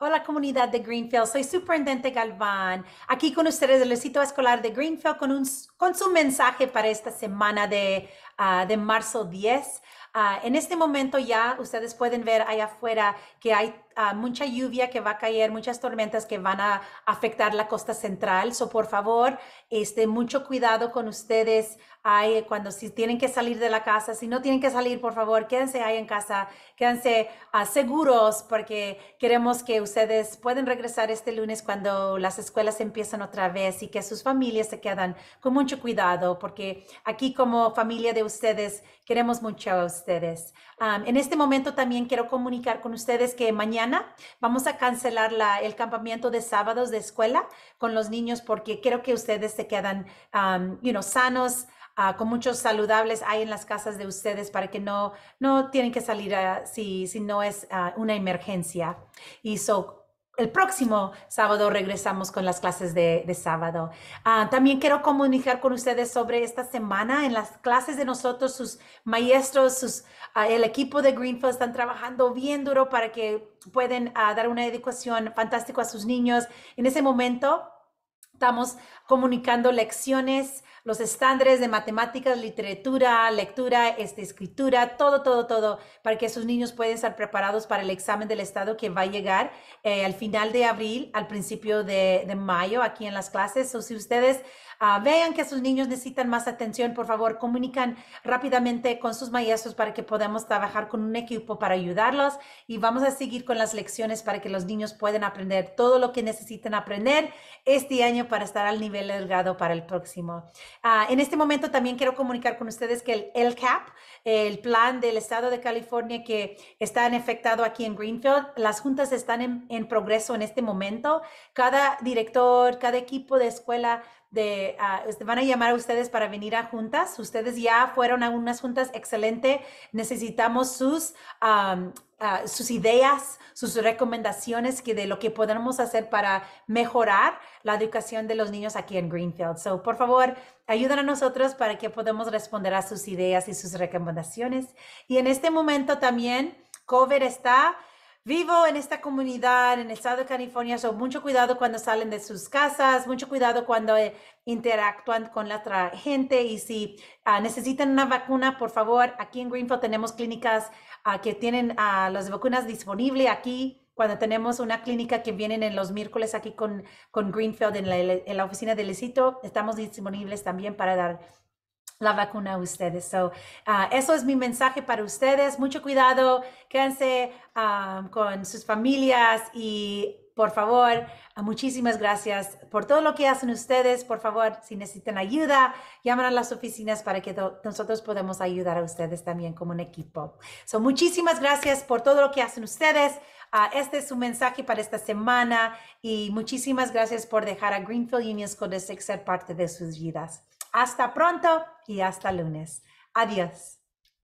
Hola comunidad de Greenfield, soy Superintendente Galván, aquí con ustedes del sitio Escolar de Greenfield con, un, con su mensaje para esta semana de, ah, de marzo 10. Ah, en este momento ya ustedes pueden ver allá afuera que hay ah, mucha lluvia que va a caer, muchas tormentas que van a afectar la costa central. So, por favor, este, mucho cuidado con ustedes cuando si tienen que salir de la casa. Si no tienen que salir, por favor, quédense ahí en casa, quédense ah, seguros porque queremos que ustedes pueden regresar este lunes cuando las escuelas empiezan otra vez y que sus familias se quedan con mucho cuidado porque aquí como familia de ustedes queremos mucho ustedes. en este momento también quiero comunicar con ustedes que mañana vamos a cancelar el campamento de sábados de escuela con los niños porque quiero que ustedes se quedan sanos. Ah, con muchos saludables ahí en las casas de ustedes para que no, no tienen que salir si, no es ah, una emergencia. Y so, el próximo sábado regresamos con las clases de, sábado. Ah, también quiero comunicar con ustedes sobre esta semana en las clases de nosotros, sus maestros, ah, el equipo de Greenfield están trabajando bien duro para que pueden ah, dar una educación fantástica a sus niños. En ese momento estamos comunicando lecciones los estándares de matemáticas, literatura, lectura, este, escritura, todo, todo, todo, para que sus niños puedan estar preparados para el examen del Estado que va a llegar eh, al final de abril, al principio de, mayo, aquí en las clases. O si ustedes ah, vean que sus niños necesitan más atención, por favor, comunican rápidamente con sus maestros para que podamos trabajar con un equipo para ayudarlos y vamos a seguir con las lecciones para que los niños puedan aprender todo lo que necesitan aprender este año para estar al nivel delgado para el próximo. Ah, en este momento también quiero comunicar con ustedes que el LCAP, el plan del Estado de California que está en efectado aquí en Greenfield, las juntas están en progreso en este momento. Cada director, cada equipo de escuela de, ah, este, van a llamar a ustedes para venir a juntas. Ustedes ya fueron a unas juntas excelente. Necesitamos sus, ah, sus ideas, sus recomendaciones que de lo que podemos hacer para mejorar la educación de los niños aquí en Greenfield. So, por favor, ayuden a nosotros para que podamos responder a sus ideas y sus recomendaciones. Y en este momento también, Cover está Vivo en esta comunidad, en el estado de California, Son mucho cuidado cuando salen de sus casas, mucho cuidado cuando eh, interactúan con la otra gente y si ah, necesitan una vacuna, por favor, aquí en Greenfield tenemos clínicas ah, que tienen ah, las vacunas disponibles aquí cuando tenemos una clínica que vienen en los miércoles aquí con, con Greenfield en la, en la oficina de Lecito, estamos disponibles también para dar la vacuna a ustedes. So, ah, eso es mi mensaje para ustedes. Mucho cuidado, quédense ah, con sus familias y por favor, ah, muchísimas gracias por todo lo que hacen ustedes. Por favor, si necesitan ayuda, llamen a las oficinas para que nosotros podamos ayudar a ustedes también como un equipo. So, muchísimas gracias por todo lo que hacen ustedes. este es su mensaje para esta semana y muchísimas gracias por dejar a Greenfield Union School District ser parte de sus vidas. Hasta pronto y hasta lunes. Adiós.